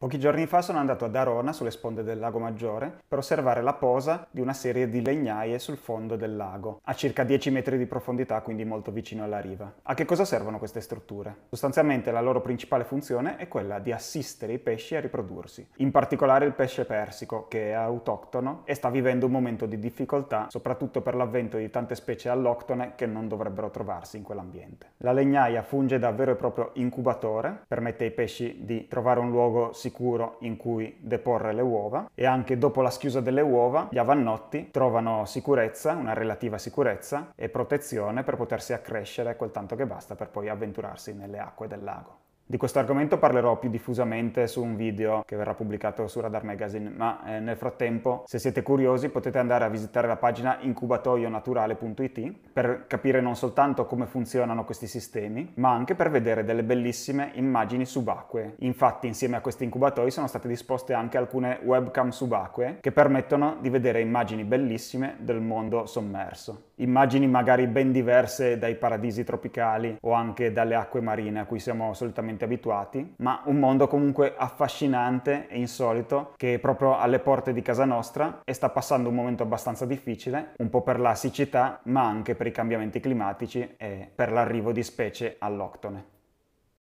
Pochi giorni fa sono andato ad Arona, sulle sponde del Lago Maggiore, per osservare la posa di una serie di legnaie sul fondo del lago, a circa 10 metri di profondità, quindi molto vicino alla riva. A che cosa servono queste strutture? Sostanzialmente la loro principale funzione è quella di assistere i pesci a riprodursi, in particolare il pesce persico, che è autoctono e sta vivendo un momento di difficoltà, soprattutto per l'avvento di tante specie alloctone che non dovrebbero trovarsi in quell'ambiente. La legnaia funge da vero e proprio incubatore, permette ai pesci di trovare un luogo sicuro sicuro in cui deporre le uova e anche dopo la schiusa delle uova gli avannotti trovano sicurezza, una relativa sicurezza e protezione per potersi accrescere quel tanto che basta per poi avventurarsi nelle acque del lago. Di questo argomento parlerò più diffusamente su un video che verrà pubblicato su Radar Magazine, ma eh, nel frattempo, se siete curiosi, potete andare a visitare la pagina incubatoionaturale.it per capire non soltanto come funzionano questi sistemi, ma anche per vedere delle bellissime immagini subacquee. Infatti, insieme a questi incubatoi sono state disposte anche alcune webcam subacquee che permettono di vedere immagini bellissime del mondo sommerso. Immagini magari ben diverse dai paradisi tropicali o anche dalle acque marine a cui siamo solitamente particolarmente abituati, ma un mondo comunque affascinante e insolito che è proprio alle porte di casa nostra e sta passando un momento abbastanza difficile, un po' per la siccità, ma anche per i cambiamenti climatici e per l'arrivo di specie all'octone.